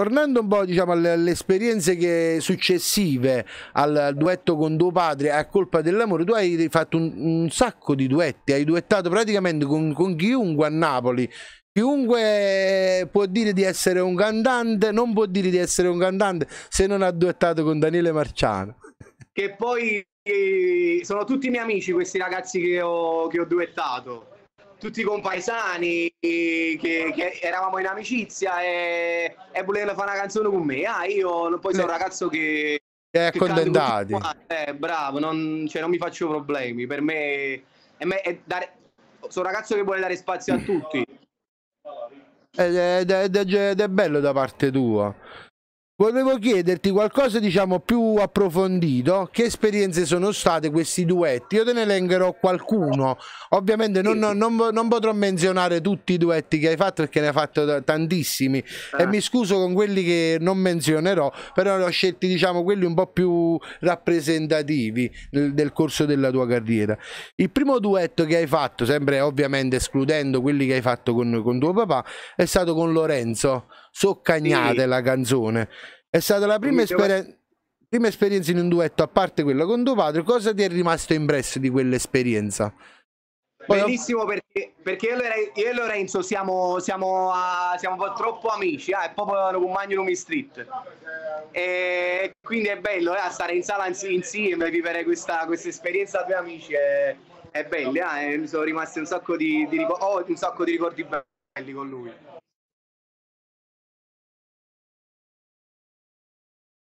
tornando un po' diciamo, alle, esperienze che, successive al, duetto con tuo padre a colpa dell'amore, tu hai fatto un, un sacco di duetti, hai duettato praticamente con, con chiunque a Napoli chiunque può dire di essere un cantante, non può dire di essere un cantante se non ha duettato con Daniele Marciano. Che poi eh, sono tutti miei amici questi ragazzi che ho, che ho duettato, tutti compaesani eh, che, che eravamo in amicizia e e volevano fare una canzone con me. Ah, io poi sono un ragazzo che... Che è accontentato. Eh, bravo, non, cioè, non mi faccio problemi. Per me... È è dare, sono un ragazzo che vuole dare spazio a tutti. Ed è, ed, è, ed è, bello da parte tua. Volevo chiederti qualcosa diciamo più approfondito, che esperienze sono state questi duetti? Io te ne elencherò qualcuno, ovviamente non, non, non, potrò menzionare tutti i duetti che hai fatto perché ne hai fatto tantissimi ah. e mi scuso con quelli che non menzionerò, però ne ho scelti diciamo quelli un po' più rappresentativi del, del corso della tua carriera. Il primo duetto che hai fatto, sempre ovviamente escludendo quelli che hai fatto con, con tuo papà, è stato con Lorenzo. Soccagnate sì. la canzone. È stata la prima, esper prima esperienza in un duetto, a parte quella con tuo padre. Cosa ti è rimasto impresso di quell'esperienza? Benissimo perché, perché, io e Lorenzo siamo, siamo, uh, siamo un po' troppo amici, eh, è proprio un compagno in street. E quindi è bello eh, stare in sala insieme, vivere questa, questa esperienza tra amici, è, è bella, eh, eh, mi sono rimasti un sacco di, di, oh, un sacco di ricordi belli con lui.